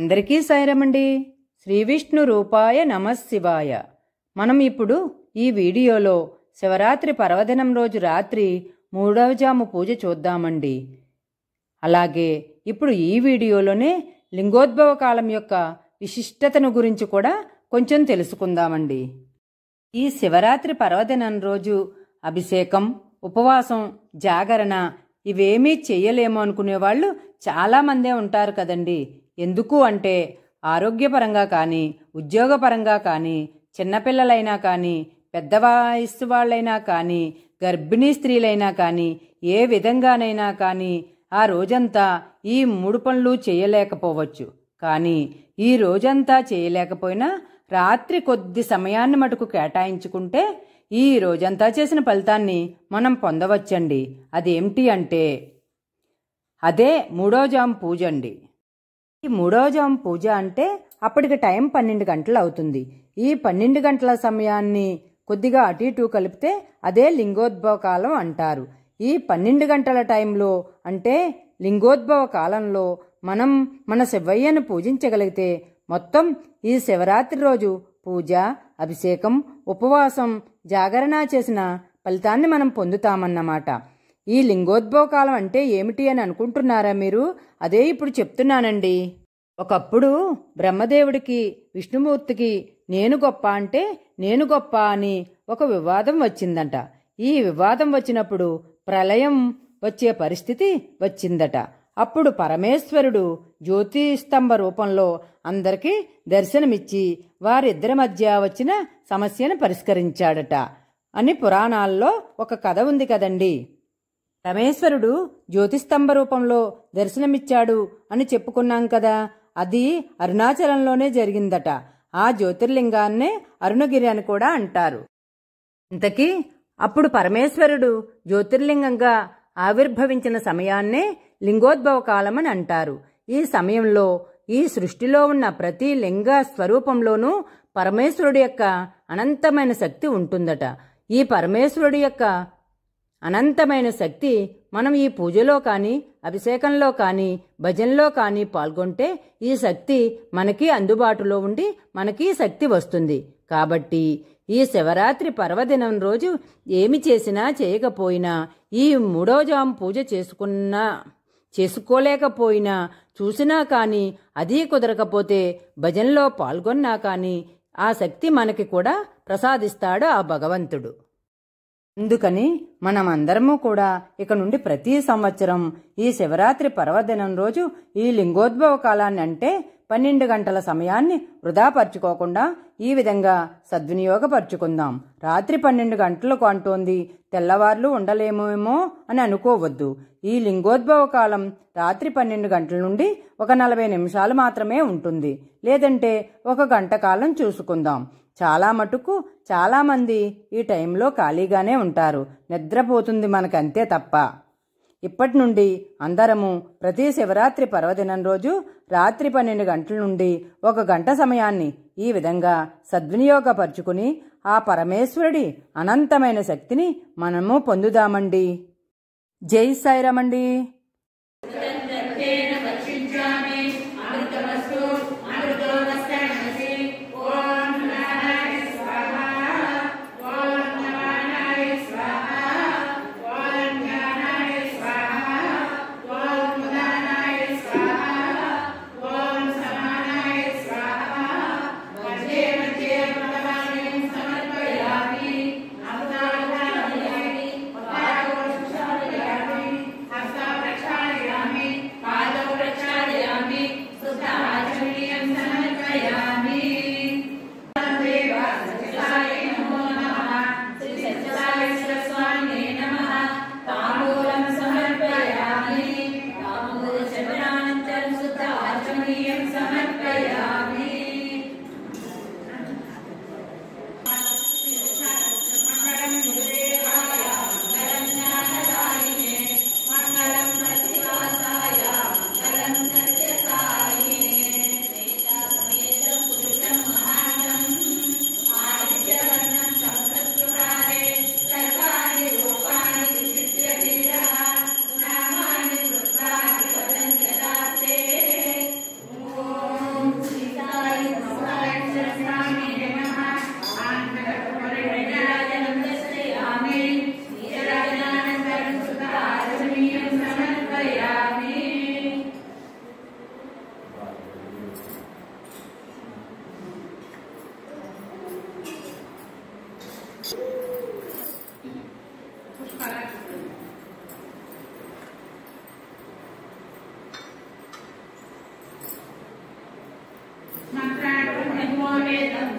అందరికీ సాయిరమండి శ్రీ విష్ణు రూపాయ నమశివాయ మనం ఇప్పుడు ఈ వీడియోలో శివరాత్రి పర్వదినం రోజు రాత్రి మూడవ జాము పూజ చూద్దామండి అలాగే ఇప్పుడు ఈ వీడియోలోనే లింగోద్భవ కాలం యొక్క విశిష్టతను గురించి కూడా కొంచెం తెలుసుకుందామండి ఈ శివరాత్రి పర్వదినం రోజు అభిషేకం ఉపవాసం జాగరణ ఇవేమీ చెయ్యలేమో అనుకునేవాళ్ళు చాలామందే ఉంటారు కదండీ ఎందుకు అంటే ఆరోగ్యపరంగా కానీ ఉద్యోగపరంగా కానీ చిన్నపిల్లలైనా కానీ పెద్ద వయస్సు వాళ్ళైనా కానీ గర్భిణీ స్త్రీలైనా కానీ ఏ విధంగానైనా కానీ ఆ రోజంతా ఈ మూడు పనులు చేయలేకపోవచ్చు కానీ ఈ రోజంతా చేయలేకపోయినా రాత్రి కొద్ది సమయాన్ని మటుకు కేటాయించుకుంటే ఈ రోజంతా చేసిన ఫలితాన్ని మనం పొందవచ్చండి అదేమిటి అంటే అదే మూడో జాం పూజ అండి ఈ మూడవ జాము పూజ అంటే అప్పటికి టైం పన్నెండు గంటలు అవుతుంది ఈ పన్నెండు గంటల సమయాన్ని కొద్దిగా అటు ఇటు కలిపితే అదే లింగోద్భవ కాలం అంటారు ఈ పన్నెండు గంటల టైంలో అంటే లింగోద్భవ కాలంలో మనం మన శివయ్యను పూజించగలిగితే మొత్తం ఈ శివరాత్రి రోజు పూజ అభిషేకం ఉపవాసం జాగరణ చేసిన ఫలితాన్ని మనం పొందుతామన్నమాట ఈ లింగోద్భవకాలం అంటే ఏమిటి అని అనుకుంటున్నారా మీరు అదే ఇప్పుడు చెప్తున్నానండి ఒకప్పుడు బ్రహ్మదేవుడికి విష్ణుమూర్తికి నేను గొప్ప అంటే నేను గొప్ప అని ఒక వివాదం వచ్చిందట ఈ వివాదం వచ్చినప్పుడు ప్రళయం వచ్చే పరిస్థితి వచ్చిందట అప్పుడు పరమేశ్వరుడు జ్యోతిస్తంభ రూపంలో అందరికీ దర్శనమిచ్చి వారిద్దరి మధ్య వచ్చిన సమస్యను పరిష్కరించాడట అని పురాణాల్లో ఒక కథ ఉంది కదండి రమేశ్వరుడు జ్యోతిస్తంభ రూపంలో దర్శనమిచ్చాడు అని చెప్పుకున్నాం కదా అది అరుణాచలంలోనే జరిగిందట ఆ జ్యోతిర్లింగాన్నే అరుణగిరి అని కూడా అంటారు ఇంతకీ అప్పుడు పరమేశ్వరుడు జ్యోతిర్లింగంగా ఆవిర్భవించిన సమయాన్నే లింగోద్భవ కాలం అని అంటారు ఈ సమయంలో ఈ సృష్టిలో ఉన్న ప్రతి లింగ స్వరూపంలోనూ పరమేశ్వరుడు యొక్క అనంతమైన శక్తి ఉంటుందట ఈ పరమేశ్వరుడు యొక్క అనంతమైన శక్తి మనం ఈ పూజలో కానీ అభిషేకంలో కానీ భజనలో కానీ పాల్గొంటే ఈ శక్తి మనకి అందుబాటులో ఉండి మనకి శక్తి వస్తుంది కాబట్టి ఈ శివరాత్రి పర్వదినం రోజు ఏమి చేసినా చేయకపోయినా ఈ మూడో జాం పూజ చేసుకున్నా చేసుకోలేకపోయినా చూసినా కానీ అది కుదరకపోతే భజనలో పాల్గొన్నా కానీ ఆ శక్తి మనకి కూడా ప్రసాదిస్తాడు ఆ భగవంతుడు అందుకని మనమందరము కూడా ఇక నుండి ప్రతి సంవత్సరం ఈ శివరాత్రి పర్వదినం రోజు ఈ లింగోద్భవ కాలాన్ని అంటే పన్నెండు గంటల సమయాన్ని వృధాపరచుకోకుండా ఈ విధంగా సద్వినియోగపరుచుకుందాం రాత్రి పన్నెండు గంటలకు అంటోంది తెల్లవార్లు ఉండలేమేమో అని అనుకోవద్దు ఈ లింగోద్భవ కాలం రాత్రి పన్నెండు గంటల నుండి ఒక నలభై నిమిషాలు మాత్రమే ఉంటుంది లేదంటే ఒక గంట కాలం చూసుకుందాం చాలా మటుకు చాలామంది ఈ టైంలో ఖాళీగానే ఉంటారు నిద్రపోతుంది మనకంతే తప్ప ఇప్పటి నుండి అందరము ప్రతి శివరాత్రి పర్వదినం రోజు రాత్రి పన్నెండు గంటల నుండి ఒక గంట సమయాన్ని ఈ విధంగా సద్వినియోగపరుచుకుని ఆ పరమేశ్వరుడి అనంతమైన శక్తిని మనము పొందుదామండి జై సాయిరామండి Mantra, don't